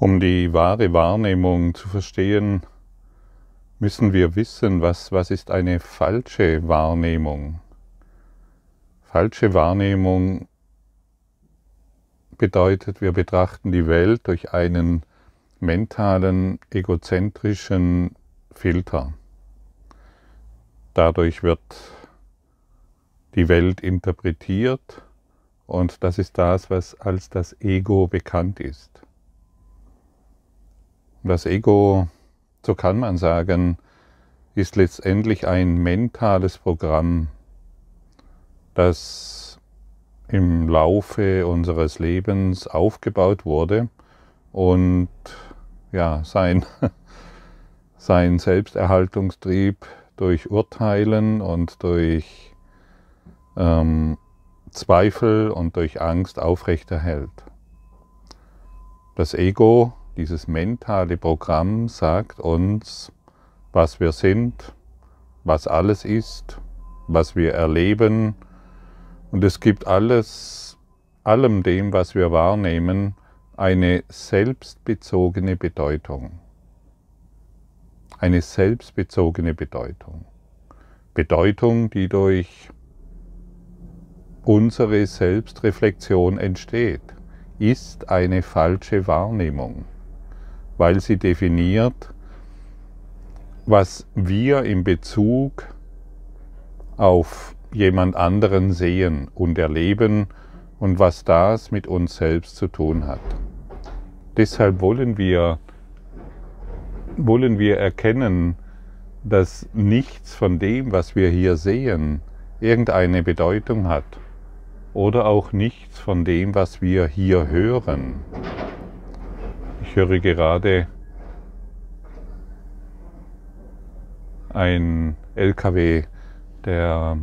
Um die wahre Wahrnehmung zu verstehen, müssen wir wissen, was, was ist eine falsche Wahrnehmung. Falsche Wahrnehmung bedeutet, wir betrachten die Welt durch einen mentalen, egozentrischen Filter. Dadurch wird die Welt interpretiert und das ist das, was als das Ego bekannt ist. Das Ego, so kann man sagen, ist letztendlich ein mentales Programm, das im Laufe unseres Lebens aufgebaut wurde und ja, sein, sein Selbsterhaltungstrieb durch Urteilen und durch ähm, Zweifel und durch Angst aufrechterhält. Das Ego dieses mentale Programm sagt uns, was wir sind, was alles ist, was wir erleben. Und es gibt alles, allem dem, was wir wahrnehmen, eine selbstbezogene Bedeutung. Eine selbstbezogene Bedeutung. Bedeutung, die durch unsere Selbstreflexion entsteht, ist eine falsche Wahrnehmung weil sie definiert, was wir in Bezug auf jemand anderen sehen und erleben und was das mit uns selbst zu tun hat. Deshalb wollen wir, wollen wir erkennen, dass nichts von dem, was wir hier sehen, irgendeine Bedeutung hat oder auch nichts von dem, was wir hier hören. Ich höre gerade ein LKW, der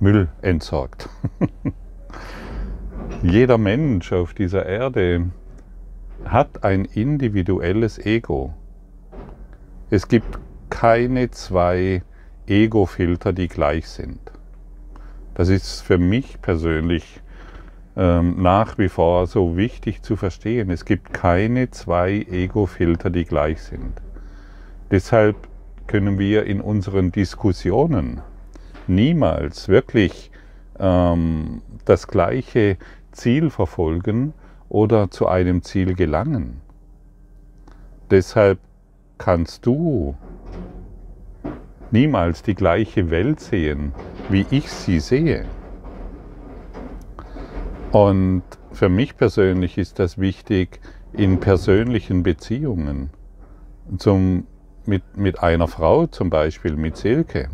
Müll entsorgt. Jeder Mensch auf dieser Erde hat ein individuelles Ego. Es gibt keine zwei Ego-Filter, die gleich sind. Das ist für mich persönlich ähm, nach wie vor so wichtig zu verstehen. Es gibt keine zwei Ego-Filter, die gleich sind. Deshalb können wir in unseren Diskussionen niemals wirklich ähm, das gleiche Ziel verfolgen oder zu einem Ziel gelangen. Deshalb kannst du niemals die gleiche Welt sehen, wie ich sie sehe. Und für mich persönlich ist das wichtig in persönlichen Beziehungen. Zum, mit, mit einer Frau zum Beispiel, mit Silke.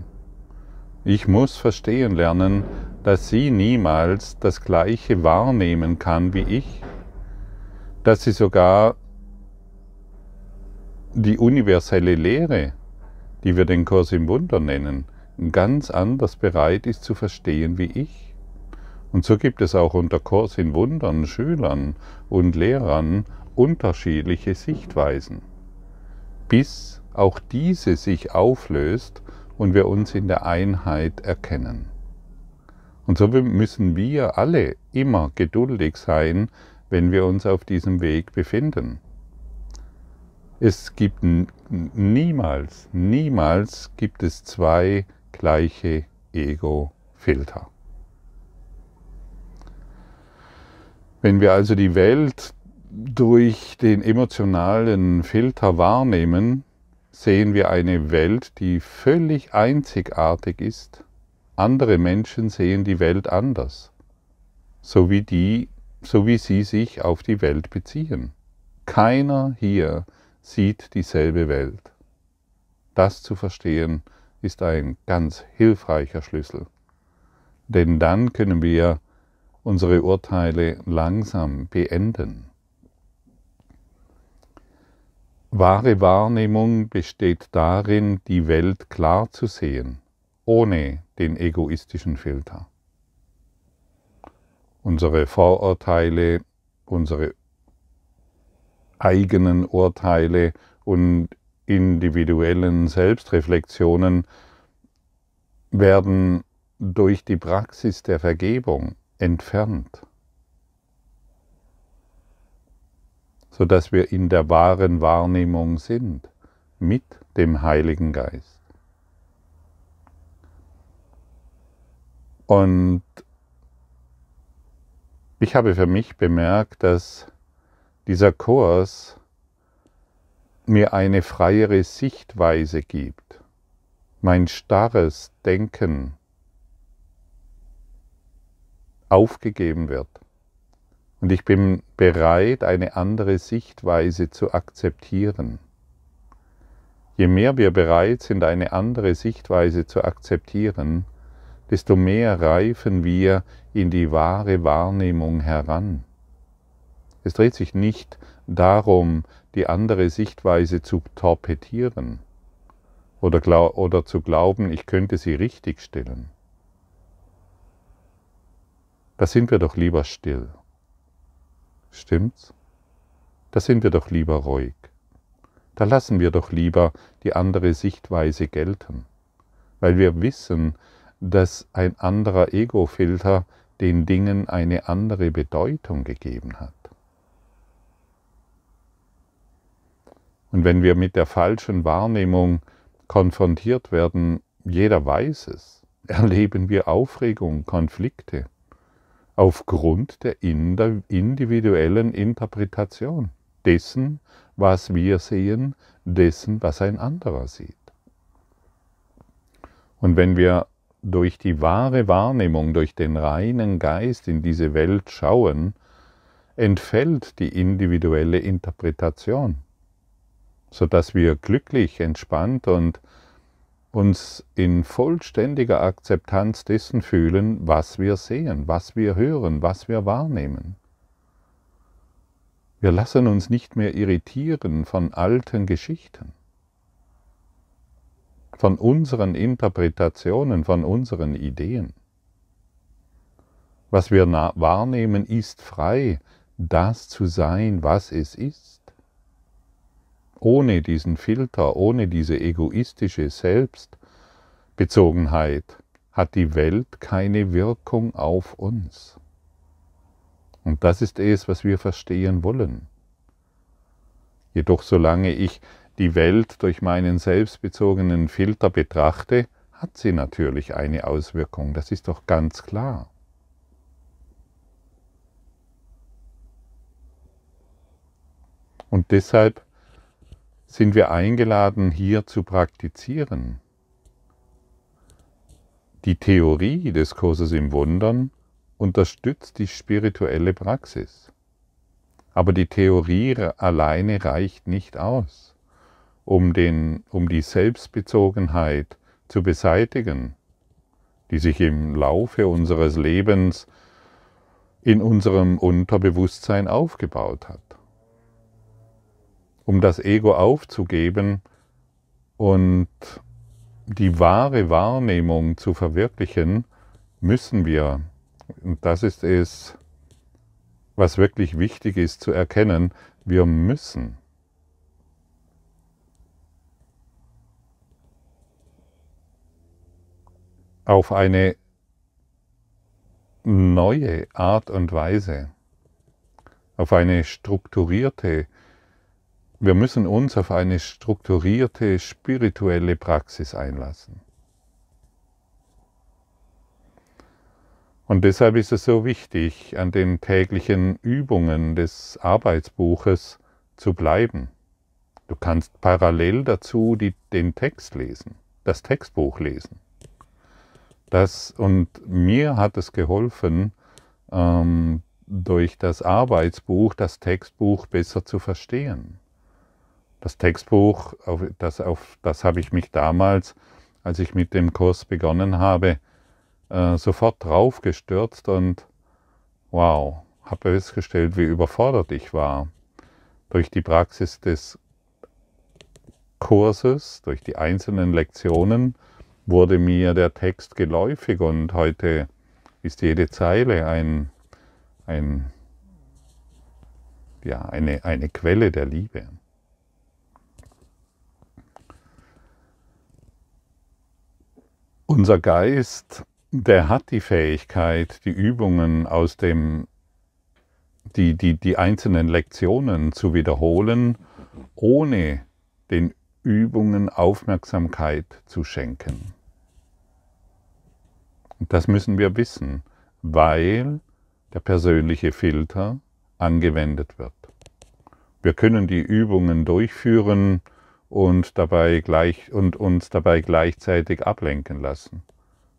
Ich muss verstehen lernen, dass sie niemals das Gleiche wahrnehmen kann wie ich. Dass sie sogar die universelle Lehre, die wir den Kurs im Wunder nennen, ganz anders bereit ist zu verstehen wie ich und so gibt es auch unter Kurs in Wundern Schülern und Lehrern unterschiedliche Sichtweisen, bis auch diese sich auflöst und wir uns in der Einheit erkennen. Und so müssen wir alle immer geduldig sein, wenn wir uns auf diesem Weg befinden. Es gibt niemals, niemals gibt es zwei gleiche Ego-Filter. Wenn wir also die Welt durch den emotionalen Filter wahrnehmen, sehen wir eine Welt, die völlig einzigartig ist. Andere Menschen sehen die Welt anders, so wie, die, so wie sie sich auf die Welt beziehen. Keiner hier sieht dieselbe Welt. Das zu verstehen ist ein ganz hilfreicher Schlüssel. Denn dann können wir unsere Urteile langsam beenden. Wahre Wahrnehmung besteht darin, die Welt klar zu sehen, ohne den egoistischen Filter. Unsere Vorurteile, unsere eigenen Urteile und individuellen Selbstreflexionen werden durch die Praxis der Vergebung entfernt, sodass wir in der wahren Wahrnehmung sind mit dem Heiligen Geist. Und ich habe für mich bemerkt, dass dieser Kurs mir eine freiere Sichtweise gibt. Mein starres Denken aufgegeben wird. Und ich bin bereit, eine andere Sichtweise zu akzeptieren. Je mehr wir bereit sind, eine andere Sichtweise zu akzeptieren, desto mehr reifen wir in die wahre Wahrnehmung heran. Es dreht sich nicht darum, die andere Sichtweise zu torpedieren oder, oder zu glauben, ich könnte sie richtigstellen. Da sind wir doch lieber still. Stimmt's? Da sind wir doch lieber ruhig. Da lassen wir doch lieber die andere Sichtweise gelten, weil wir wissen, dass ein anderer Ego-Filter den Dingen eine andere Bedeutung gegeben hat. Und wenn wir mit der falschen Wahrnehmung konfrontiert werden, jeder weiß es, erleben wir Aufregung, Konflikte aufgrund der individuellen Interpretation dessen, was wir sehen, dessen, was ein anderer sieht. Und wenn wir durch die wahre Wahrnehmung, durch den reinen Geist in diese Welt schauen, entfällt die individuelle Interpretation, sodass wir glücklich, entspannt und uns in vollständiger Akzeptanz dessen fühlen, was wir sehen, was wir hören, was wir wahrnehmen. Wir lassen uns nicht mehr irritieren von alten Geschichten, von unseren Interpretationen, von unseren Ideen. Was wir wahrnehmen, ist frei, das zu sein, was es ist ohne diesen Filter, ohne diese egoistische Selbstbezogenheit hat die Welt keine Wirkung auf uns. Und das ist es, was wir verstehen wollen. Jedoch solange ich die Welt durch meinen selbstbezogenen Filter betrachte, hat sie natürlich eine Auswirkung, das ist doch ganz klar. Und deshalb sind wir eingeladen, hier zu praktizieren. Die Theorie des Kurses im Wundern unterstützt die spirituelle Praxis. Aber die Theorie alleine reicht nicht aus, um, den, um die Selbstbezogenheit zu beseitigen, die sich im Laufe unseres Lebens in unserem Unterbewusstsein aufgebaut hat um das Ego aufzugeben und die wahre Wahrnehmung zu verwirklichen, müssen wir, und das ist es, was wirklich wichtig ist zu erkennen, wir müssen. auf eine neue Art und Weise, auf eine strukturierte, wir müssen uns auf eine strukturierte spirituelle Praxis einlassen. Und deshalb ist es so wichtig, an den täglichen Übungen des Arbeitsbuches zu bleiben. Du kannst parallel dazu die, den Text lesen, das Textbuch lesen. Das, und mir hat es geholfen, ähm, durch das Arbeitsbuch das Textbuch besser zu verstehen. Das Textbuch, auf das, auf das habe ich mich damals, als ich mit dem Kurs begonnen habe, äh, sofort drauf gestürzt und wow, habe festgestellt, wie überfordert ich war. Durch die Praxis des Kurses, durch die einzelnen Lektionen, wurde mir der Text geläufig und heute ist jede Zeile ein, ein, ja, eine, eine Quelle der Liebe. Unser Geist, der hat die Fähigkeit, die Übungen aus dem, die, die, die einzelnen Lektionen zu wiederholen, ohne den Übungen Aufmerksamkeit zu schenken. Das müssen wir wissen, weil der persönliche Filter angewendet wird. Wir können die Übungen durchführen, und, dabei gleich, und uns dabei gleichzeitig ablenken lassen.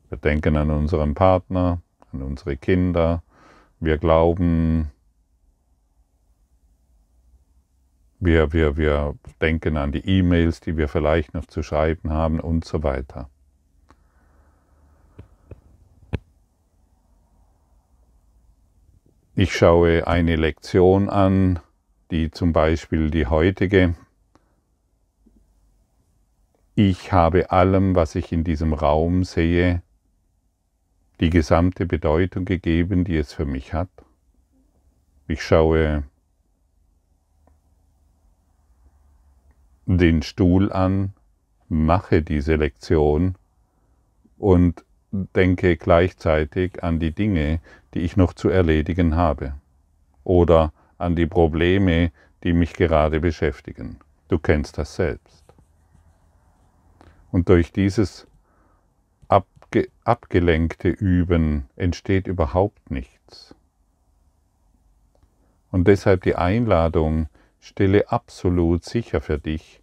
Wir denken an unseren Partner, an unsere Kinder. Wir glauben, wir, wir, wir denken an die E-Mails, die wir vielleicht noch zu schreiben haben und so weiter. Ich schaue eine Lektion an, die zum Beispiel die heutige, ich habe allem, was ich in diesem Raum sehe, die gesamte Bedeutung gegeben, die es für mich hat. Ich schaue den Stuhl an, mache diese Lektion und denke gleichzeitig an die Dinge, die ich noch zu erledigen habe oder an die Probleme, die mich gerade beschäftigen. Du kennst das selbst. Und durch dieses abge abgelenkte Üben entsteht überhaupt nichts. Und deshalb die Einladung, stelle absolut sicher für dich,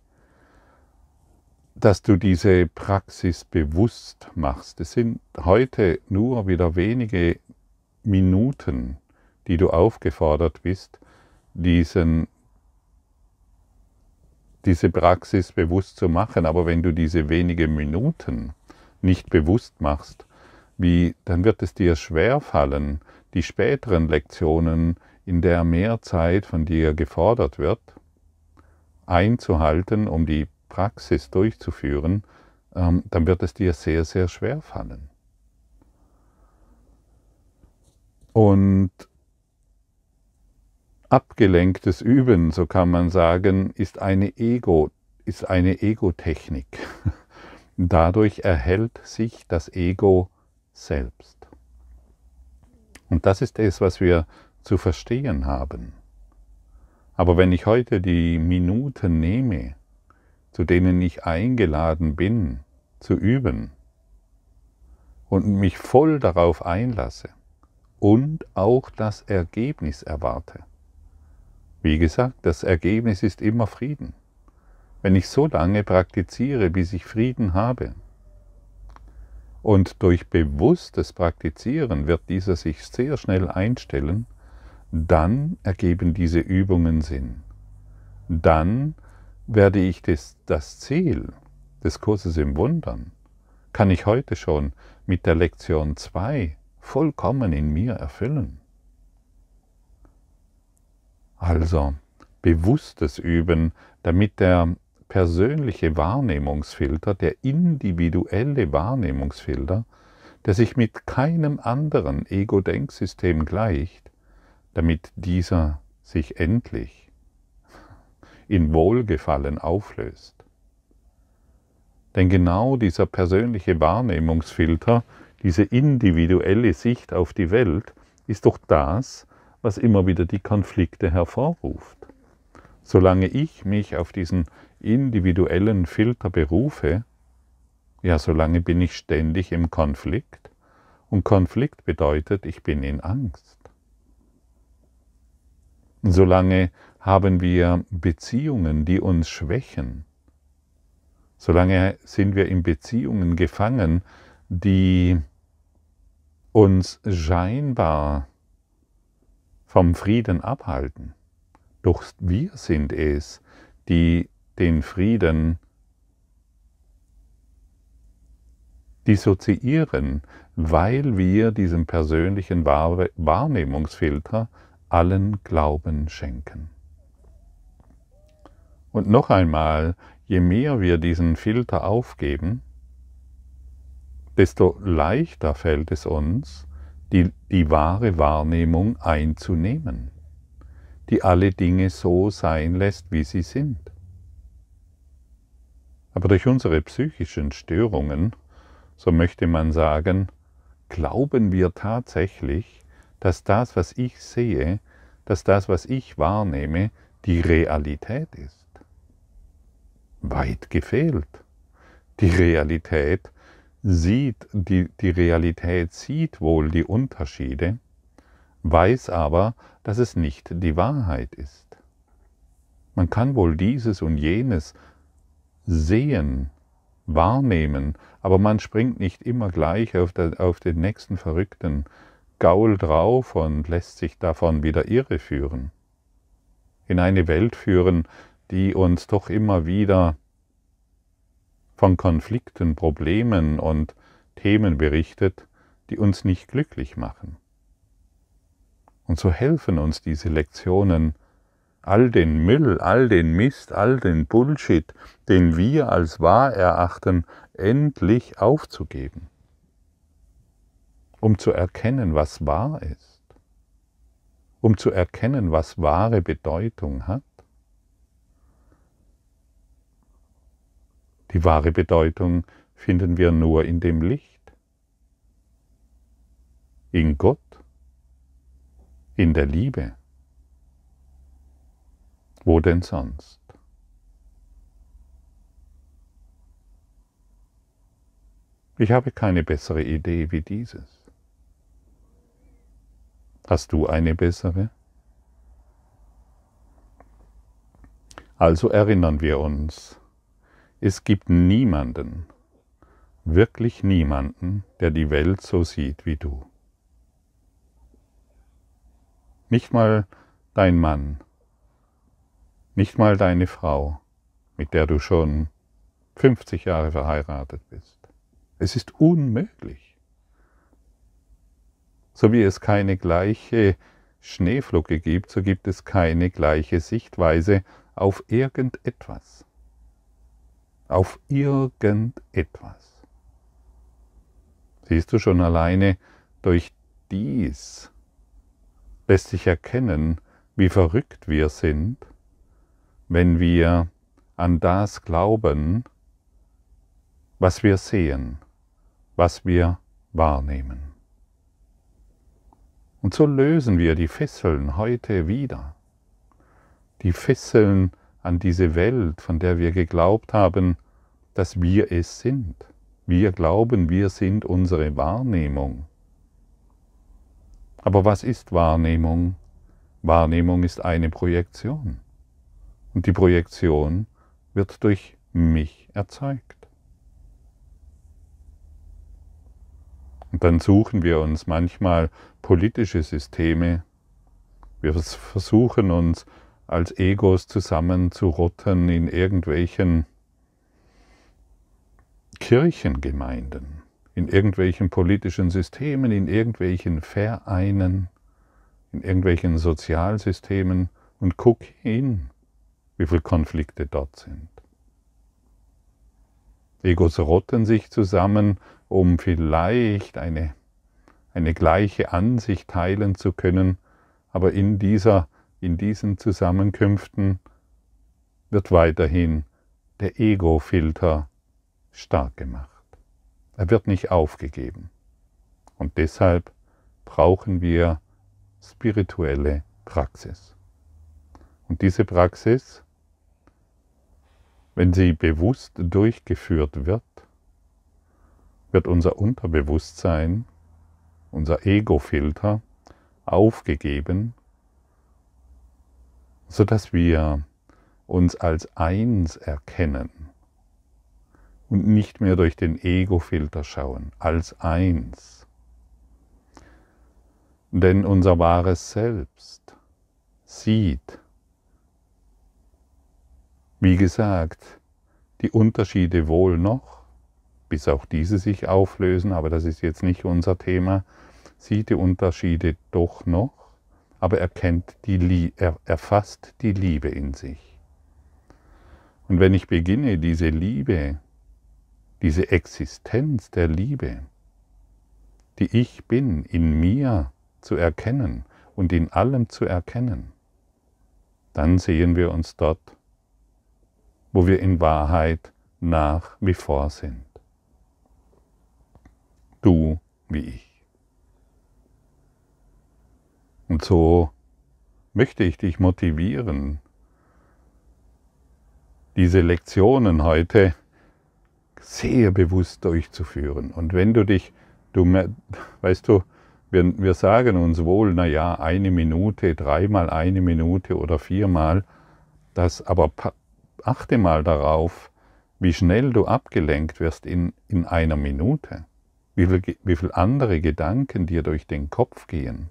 dass du diese Praxis bewusst machst. Es sind heute nur wieder wenige Minuten, die du aufgefordert bist, diesen diese Praxis bewusst zu machen. Aber wenn du diese wenigen Minuten nicht bewusst machst, wie, dann wird es dir schwer fallen, die späteren Lektionen, in der mehr Zeit von dir gefordert wird, einzuhalten, um die Praxis durchzuführen, ähm, dann wird es dir sehr, sehr schwer fallen. Und Abgelenktes Üben, so kann man sagen, ist eine Ego, ist eine Ego-Technik. Dadurch erhält sich das Ego selbst. Und das ist es, was wir zu verstehen haben. Aber wenn ich heute die Minuten nehme, zu denen ich eingeladen bin, zu üben und mich voll darauf einlasse und auch das Ergebnis erwarte, wie gesagt, das Ergebnis ist immer Frieden. Wenn ich so lange praktiziere, bis ich Frieden habe, und durch bewusstes Praktizieren wird dieser sich sehr schnell einstellen, dann ergeben diese Übungen Sinn. Dann werde ich das, das, Ziel des Kurses im Wundern, kann ich heute schon mit der Lektion 2 vollkommen in mir erfüllen. Also bewusstes Üben, damit der persönliche Wahrnehmungsfilter, der individuelle Wahrnehmungsfilter, der sich mit keinem anderen Ego-Denksystem gleicht, damit dieser sich endlich in Wohlgefallen auflöst. Denn genau dieser persönliche Wahrnehmungsfilter, diese individuelle Sicht auf die Welt, ist doch das, was immer wieder die Konflikte hervorruft. Solange ich mich auf diesen individuellen Filter berufe, ja, solange bin ich ständig im Konflikt und Konflikt bedeutet, ich bin in Angst. Solange haben wir Beziehungen, die uns schwächen. Solange sind wir in Beziehungen gefangen, die uns scheinbar vom Frieden abhalten. Doch wir sind es, die den Frieden dissoziieren, weil wir diesem persönlichen Wahrnehmungsfilter allen Glauben schenken. Und noch einmal, je mehr wir diesen Filter aufgeben, desto leichter fällt es uns, die, die wahre Wahrnehmung einzunehmen, die alle Dinge so sein lässt, wie sie sind. Aber durch unsere psychischen Störungen, so möchte man sagen, glauben wir tatsächlich, dass das, was ich sehe, dass das, was ich wahrnehme, die Realität ist. Weit gefehlt. Die Realität sieht, die, die Realität sieht wohl die Unterschiede, weiß aber, dass es nicht die Wahrheit ist. Man kann wohl dieses und jenes sehen, wahrnehmen, aber man springt nicht immer gleich auf, der, auf den nächsten verrückten Gaul drauf und lässt sich davon wieder irreführen. In eine Welt führen, die uns doch immer wieder von Konflikten, Problemen und Themen berichtet, die uns nicht glücklich machen. Und so helfen uns diese Lektionen, all den Müll, all den Mist, all den Bullshit, den wir als wahr erachten, endlich aufzugeben, um zu erkennen, was wahr ist, um zu erkennen, was wahre Bedeutung hat Die wahre Bedeutung finden wir nur in dem Licht, in Gott, in der Liebe. Wo denn sonst? Ich habe keine bessere Idee wie dieses. Hast du eine bessere? Also erinnern wir uns, es gibt niemanden, wirklich niemanden, der die Welt so sieht wie du. Nicht mal dein Mann, nicht mal deine Frau, mit der du schon 50 Jahre verheiratet bist. Es ist unmöglich. So wie es keine gleiche Schneeflocke gibt, so gibt es keine gleiche Sichtweise auf irgendetwas auf irgendetwas. Siehst du schon alleine durch dies lässt sich erkennen, wie verrückt wir sind, wenn wir an das glauben, was wir sehen, was wir wahrnehmen. Und so lösen wir die Fesseln heute wieder. Die Fesseln, an diese Welt, von der wir geglaubt haben, dass wir es sind. Wir glauben, wir sind unsere Wahrnehmung. Aber was ist Wahrnehmung? Wahrnehmung ist eine Projektion. Und die Projektion wird durch mich erzeugt. Und dann suchen wir uns manchmal politische Systeme. Wir versuchen uns als Egos zusammenzurotten in irgendwelchen Kirchengemeinden, in irgendwelchen politischen Systemen, in irgendwelchen Vereinen, in irgendwelchen Sozialsystemen und guck hin, wie viele Konflikte dort sind. Egos rotten sich zusammen, um vielleicht eine, eine gleiche Ansicht teilen zu können, aber in dieser in diesen Zusammenkünften wird weiterhin der Ego-Filter stark gemacht. Er wird nicht aufgegeben. Und deshalb brauchen wir spirituelle Praxis. Und diese Praxis, wenn sie bewusst durchgeführt wird, wird unser Unterbewusstsein, unser Ego-Filter aufgegeben sodass wir uns als eins erkennen und nicht mehr durch den Ego-Filter schauen, als eins. Denn unser wahres Selbst sieht, wie gesagt, die Unterschiede wohl noch, bis auch diese sich auflösen, aber das ist jetzt nicht unser Thema, sieht die Unterschiede doch noch aber er, kennt die, er erfasst die Liebe in sich. Und wenn ich beginne, diese Liebe, diese Existenz der Liebe, die ich bin, in mir zu erkennen und in allem zu erkennen, dann sehen wir uns dort, wo wir in Wahrheit nach wie vor sind. Du wie ich. Und so möchte ich dich motivieren, diese Lektionen heute sehr bewusst durchzuführen. Und wenn du dich, du, weißt du, wir, wir sagen uns wohl, naja, eine Minute, dreimal eine Minute oder viermal, das aber achte mal darauf, wie schnell du abgelenkt wirst in, in einer Minute, wie viele wie viel andere Gedanken dir durch den Kopf gehen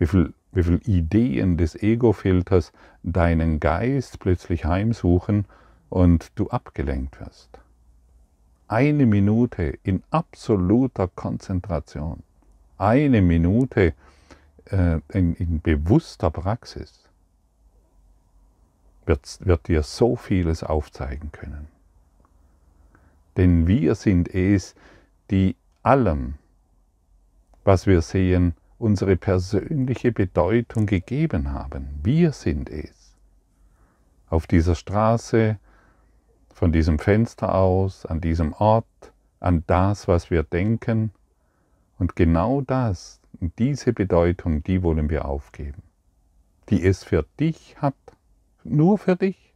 wie viele wie viel Ideen des Ego-Filters deinen Geist plötzlich heimsuchen und du abgelenkt wirst. Eine Minute in absoluter Konzentration, eine Minute äh, in, in, bewusster Praxis wird, wird dir so vieles aufzeigen können. Denn wir sind es, die allem, was wir sehen, unsere persönliche Bedeutung gegeben haben. Wir sind es. Auf dieser Straße, von diesem Fenster aus, an diesem Ort, an das, was wir denken. Und genau das, diese Bedeutung, die wollen wir aufgeben. Die es für dich hat, nur für dich.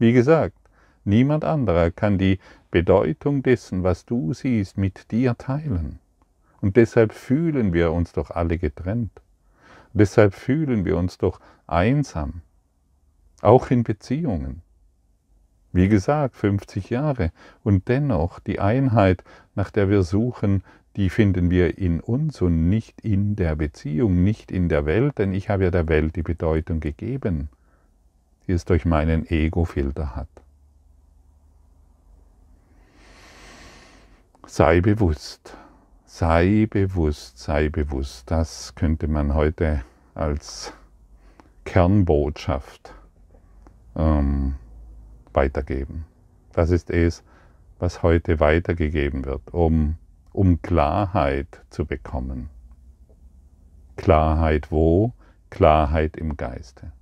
Wie gesagt, niemand anderer kann die Bedeutung dessen, was du siehst, mit dir teilen. Und deshalb fühlen wir uns doch alle getrennt. Deshalb fühlen wir uns doch einsam, auch in Beziehungen. Wie gesagt, 50 Jahre. Und dennoch, die Einheit, nach der wir suchen, die finden wir in uns und nicht in der Beziehung, nicht in der Welt, denn ich habe ja der Welt die Bedeutung gegeben, die es durch meinen Ego-Filter hat. Sei bewusst, sei bewusst, sei bewusst. Das könnte man heute als Kernbotschaft ähm, weitergeben. Das ist es, was heute weitergegeben wird, um, um Klarheit zu bekommen. Klarheit wo? Klarheit im Geiste.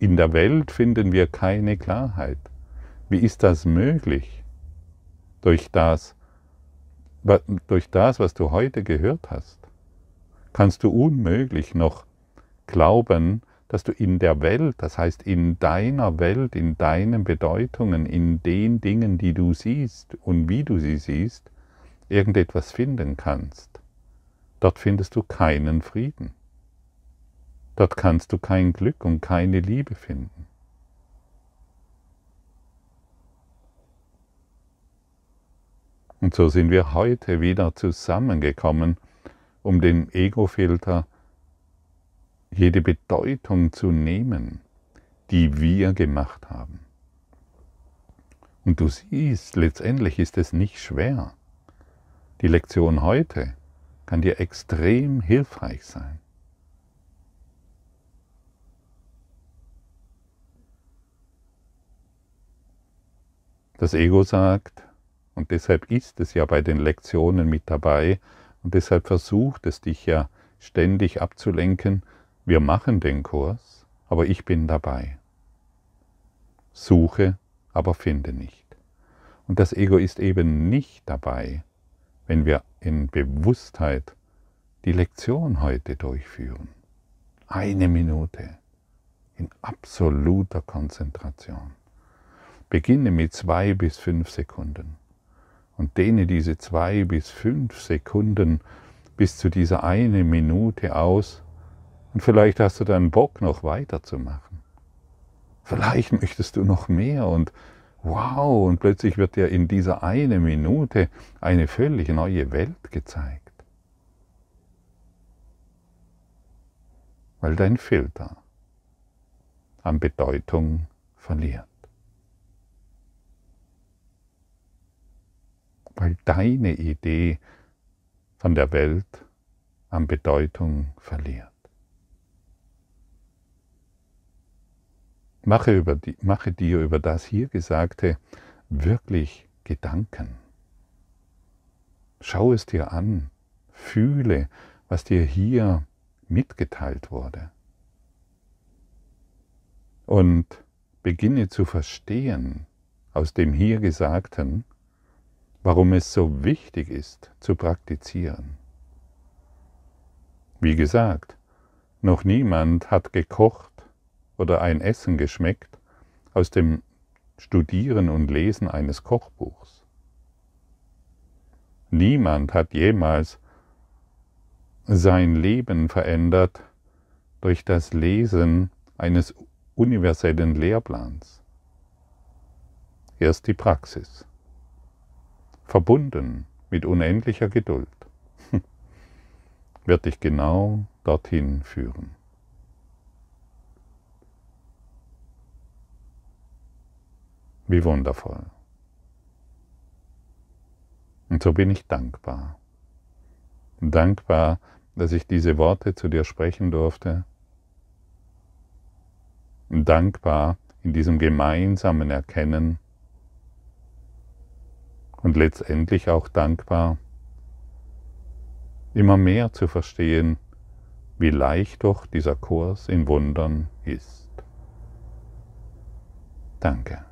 In der Welt finden wir keine Klarheit. Wie ist das möglich? Durch das durch das, was du heute gehört hast, kannst du unmöglich noch glauben, dass du in der Welt, das heißt in deiner Welt, in deinen Bedeutungen, in den Dingen, die du siehst und wie du sie siehst, irgendetwas finden kannst. Dort findest du keinen Frieden. Dort kannst du kein Glück und keine Liebe finden. Und so sind wir heute wieder zusammengekommen, um dem Ego-Filter jede Bedeutung zu nehmen, die wir gemacht haben. Und du siehst, letztendlich ist es nicht schwer. Die Lektion heute kann dir extrem hilfreich sein. Das Ego sagt, und deshalb ist es ja bei den Lektionen mit dabei und deshalb versucht es dich ja ständig abzulenken. Wir machen den Kurs, aber ich bin dabei. Suche, aber finde nicht. Und das Ego ist eben nicht dabei, wenn wir in Bewusstheit die Lektion heute durchführen. Eine Minute in absoluter Konzentration. Beginne mit zwei bis fünf Sekunden und dehne diese zwei bis fünf Sekunden bis zu dieser eine Minute aus und vielleicht hast du dann Bock noch weiterzumachen. Vielleicht möchtest du noch mehr und wow, und plötzlich wird dir in dieser eine Minute eine völlig neue Welt gezeigt. Weil dein Filter an Bedeutung verliert. weil deine Idee von der Welt an Bedeutung verliert. Mache, die, mache dir über das hier Gesagte wirklich Gedanken. Schau es dir an, fühle, was dir hier mitgeteilt wurde. Und beginne zu verstehen aus dem hier Gesagten, warum es so wichtig ist, zu praktizieren. Wie gesagt, noch niemand hat gekocht oder ein Essen geschmeckt aus dem Studieren und Lesen eines Kochbuchs. Niemand hat jemals sein Leben verändert durch das Lesen eines universellen Lehrplans. Erst die Praxis verbunden mit unendlicher Geduld, wird dich genau dorthin führen. Wie wundervoll. Und so bin ich dankbar. Dankbar, dass ich diese Worte zu dir sprechen durfte. Dankbar in diesem gemeinsamen Erkennen, und letztendlich auch dankbar, immer mehr zu verstehen, wie leicht doch dieser Kurs in Wundern ist. Danke.